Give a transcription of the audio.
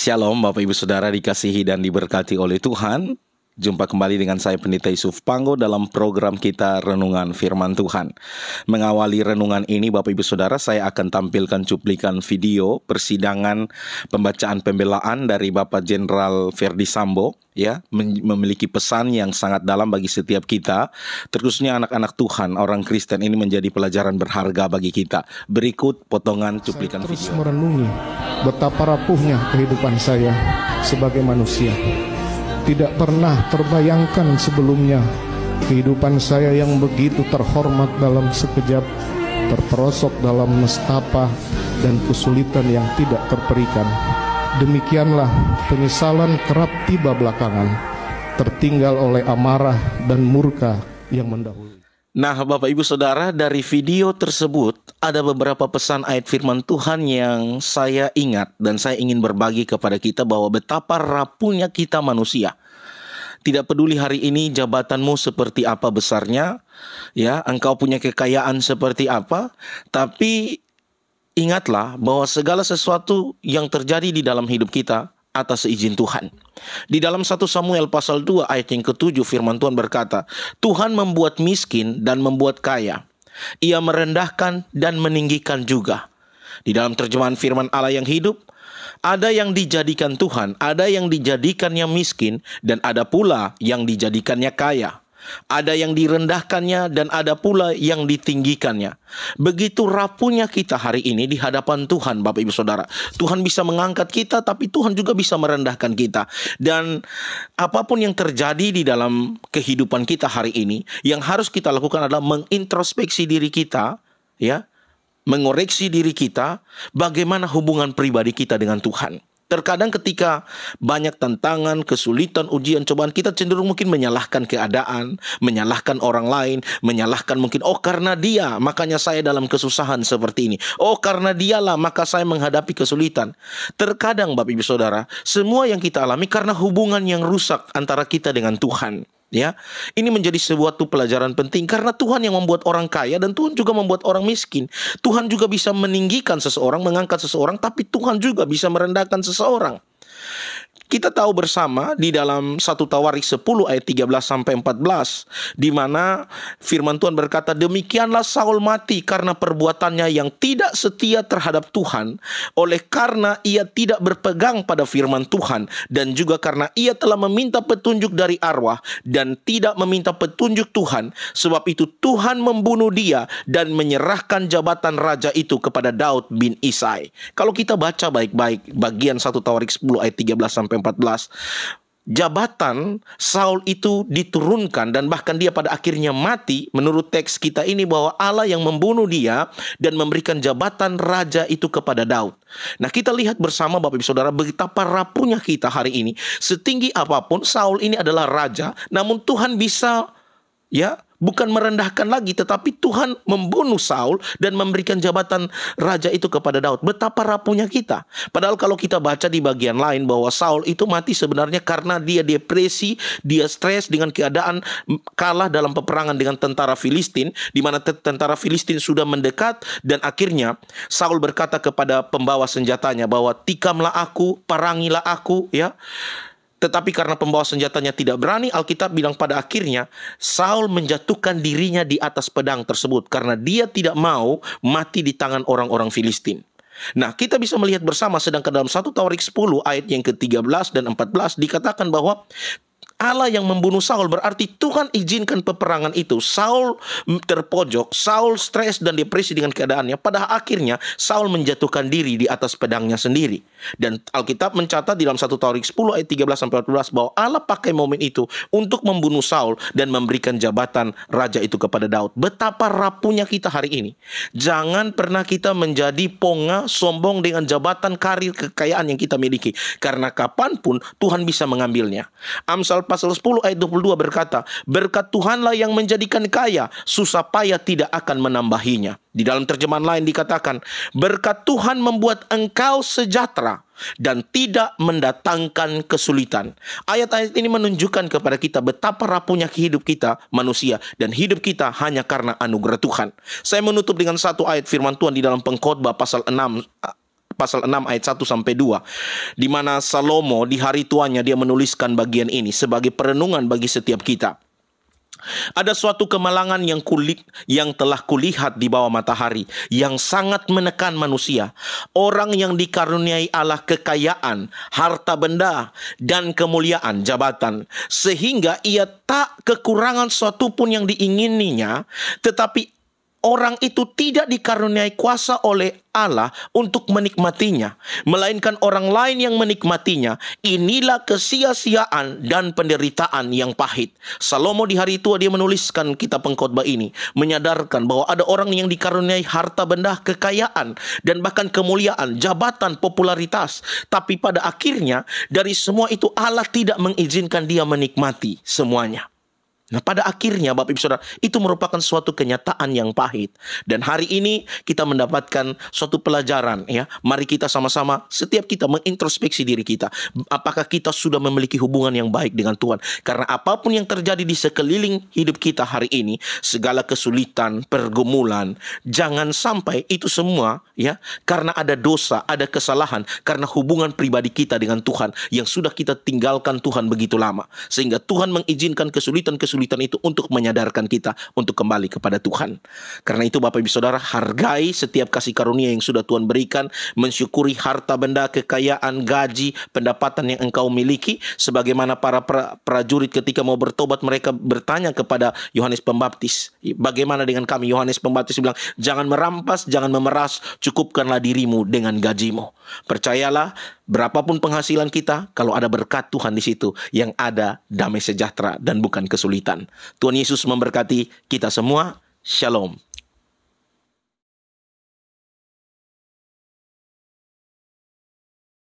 Shalom Bapak Ibu Saudara dikasihi dan diberkati oleh Tuhan Jumpa kembali dengan saya Pendeta Yusuf Panggo dalam program kita Renungan Firman Tuhan. Mengawali renungan ini Bapak Ibu Saudara, saya akan tampilkan cuplikan video persidangan pembacaan pembelaan dari Bapak Jenderal Ferdi Sambo ya memiliki pesan yang sangat dalam bagi setiap kita terkhususnya anak-anak Tuhan orang Kristen ini menjadi pelajaran berharga bagi kita berikut potongan cuplikan saya terus merenungi betapa rapuhnya kehidupan saya sebagai manusia tidak pernah terbayangkan sebelumnya. Kehidupan saya yang begitu terhormat dalam sekejap, terperosok dalam nestapa dan kesulitan yang tidak terperikan. Demikianlah penyesalan kerap tiba belakangan, tertinggal oleh amarah dan murka yang mendahului. Nah, Bapak Ibu Saudara, dari video tersebut ada beberapa pesan ayat firman Tuhan yang saya ingat dan saya ingin berbagi kepada kita bahwa betapa rapuhnya kita manusia. Tidak peduli hari ini jabatanmu seperti apa besarnya, ya, engkau punya kekayaan seperti apa, tapi ingatlah bahwa segala sesuatu yang terjadi di dalam hidup kita atas izin Tuhan. Di dalam 1 Samuel pasal 2 ayat yang ketujuh firman Tuhan berkata, Tuhan membuat miskin dan membuat kaya. Ia merendahkan dan meninggikan juga. Di dalam terjemahan firman Allah yang hidup, ada yang dijadikan Tuhan, ada yang dijadikannya miskin, dan ada pula yang dijadikannya kaya. Ada yang direndahkannya dan ada pula yang ditinggikannya. Begitu rapuhnya kita hari ini di hadapan Tuhan, Bapak Ibu Saudara. Tuhan bisa mengangkat kita tapi Tuhan juga bisa merendahkan kita. Dan apapun yang terjadi di dalam kehidupan kita hari ini, yang harus kita lakukan adalah mengintrospeksi diri kita, ya. Mengoreksi diri kita, bagaimana hubungan pribadi kita dengan Tuhan Terkadang ketika banyak tantangan, kesulitan, ujian, cobaan, kita cenderung mungkin menyalahkan keadaan, menyalahkan orang lain, menyalahkan mungkin, oh karena dia, makanya saya dalam kesusahan seperti ini. Oh karena dialah, maka saya menghadapi kesulitan. Terkadang Bapak Ibu Saudara, semua yang kita alami karena hubungan yang rusak antara kita dengan Tuhan ya. Ini menjadi sebuah tuh pelajaran penting karena Tuhan yang membuat orang kaya dan Tuhan juga membuat orang miskin. Tuhan juga bisa meninggikan seseorang, mengangkat seseorang, tapi Tuhan juga bisa merendahkan seseorang. Kita tahu bersama di dalam satu Tawarik 10 ayat 13 sampai 14 di mana firman Tuhan berkata demikianlah Saul mati karena perbuatannya yang tidak setia terhadap Tuhan oleh karena ia tidak berpegang pada firman Tuhan dan juga karena ia telah meminta petunjuk dari arwah dan tidak meminta petunjuk Tuhan sebab itu Tuhan membunuh dia dan menyerahkan jabatan raja itu kepada Daud bin Isai. Kalau kita baca baik-baik bagian satu Tawarik 10 ayat 13 sampai 14 jabatan Saul itu diturunkan dan bahkan dia pada akhirnya mati menurut teks kita ini bahwa Allah yang membunuh dia dan memberikan jabatan raja itu kepada Daud. Nah, kita lihat bersama Bapak Ibu Saudara betapa rapuhnya kita hari ini. Setinggi apapun Saul ini adalah raja, namun Tuhan bisa ya bukan merendahkan lagi tetapi Tuhan membunuh Saul dan memberikan jabatan raja itu kepada Daud. Betapa rapuhnya kita. Padahal kalau kita baca di bagian lain bahwa Saul itu mati sebenarnya karena dia depresi, dia stres dengan keadaan kalah dalam peperangan dengan tentara Filistin di mana tentara Filistin sudah mendekat dan akhirnya Saul berkata kepada pembawa senjatanya bahwa tikamlah aku, parangilah aku ya. Tetapi karena pembawa senjatanya tidak berani, Alkitab bilang pada akhirnya Saul menjatuhkan dirinya di atas pedang tersebut karena dia tidak mau mati di tangan orang-orang Filistin. Nah, kita bisa melihat bersama sedangkan dalam satu Tawarik 10 ayat yang ke-13 dan 14 dikatakan bahwa Allah yang membunuh Saul berarti Tuhan izinkan peperangan itu. Saul terpojok, Saul stres dan depresi dengan keadaannya. Pada akhirnya Saul menjatuhkan diri di atas pedangnya sendiri. Dan Alkitab mencatat di dalam 1 Taurik 10 ayat 13 sampai 14 bahwa Allah pakai momen itu untuk membunuh Saul dan memberikan jabatan raja itu kepada Daud. Betapa rapuhnya kita hari ini. Jangan pernah kita menjadi ponga sombong dengan jabatan karir kekayaan yang kita miliki karena kapanpun Tuhan bisa mengambilnya. Amsal pasal 10 ayat 22 berkata, berkat Tuhanlah yang menjadikan kaya, susah payah tidak akan menambahinya. Di dalam terjemahan lain dikatakan, berkat Tuhan membuat engkau sejahtera dan tidak mendatangkan kesulitan. Ayat-ayat ini menunjukkan kepada kita betapa rapuhnya hidup kita manusia dan hidup kita hanya karena anugerah Tuhan. Saya menutup dengan satu ayat firman Tuhan di dalam pengkhotbah pasal 6 pasal 6 ayat 1 sampai 2 di mana Salomo di hari tuanya dia menuliskan bagian ini sebagai perenungan bagi setiap kita. Ada suatu kemalangan yang kulit yang telah kulihat di bawah matahari yang sangat menekan manusia. Orang yang dikaruniai Allah kekayaan, harta benda dan kemuliaan jabatan sehingga ia tak kekurangan suatu pun yang diingininya, tetapi orang itu tidak dikaruniai kuasa oleh Allah untuk menikmatinya, melainkan orang lain yang menikmatinya. Inilah kesia-siaan dan penderitaan yang pahit. Salomo di hari tua dia menuliskan kitab pengkhotbah ini, menyadarkan bahwa ada orang yang dikaruniai harta benda, kekayaan, dan bahkan kemuliaan, jabatan, popularitas. Tapi pada akhirnya dari semua itu Allah tidak mengizinkan dia menikmati semuanya. Nah, pada akhirnya Bapak Ibu Saudara, itu merupakan suatu kenyataan yang pahit. Dan hari ini kita mendapatkan suatu pelajaran ya. Mari kita sama-sama setiap kita mengintrospeksi diri kita. Apakah kita sudah memiliki hubungan yang baik dengan Tuhan? Karena apapun yang terjadi di sekeliling hidup kita hari ini, segala kesulitan, pergumulan, jangan sampai itu semua ya karena ada dosa, ada kesalahan karena hubungan pribadi kita dengan Tuhan yang sudah kita tinggalkan Tuhan begitu lama. Sehingga Tuhan mengizinkan kesulitan-kesulitan kesulitan itu untuk menyadarkan kita untuk kembali kepada Tuhan. Karena itu Bapak Ibu Saudara hargai setiap kasih karunia yang sudah Tuhan berikan, mensyukuri harta benda, kekayaan, gaji, pendapatan yang engkau miliki sebagaimana para prajurit ketika mau bertobat mereka bertanya kepada Yohanes Pembaptis, bagaimana dengan kami? Yohanes Pembaptis bilang, "Jangan merampas, jangan memeras, cukupkanlah dirimu dengan gajimu." Percayalah Berapapun penghasilan kita, kalau ada berkat Tuhan di situ, yang ada damai sejahtera dan bukan kesulitan. Tuhan Yesus memberkati kita semua. Shalom.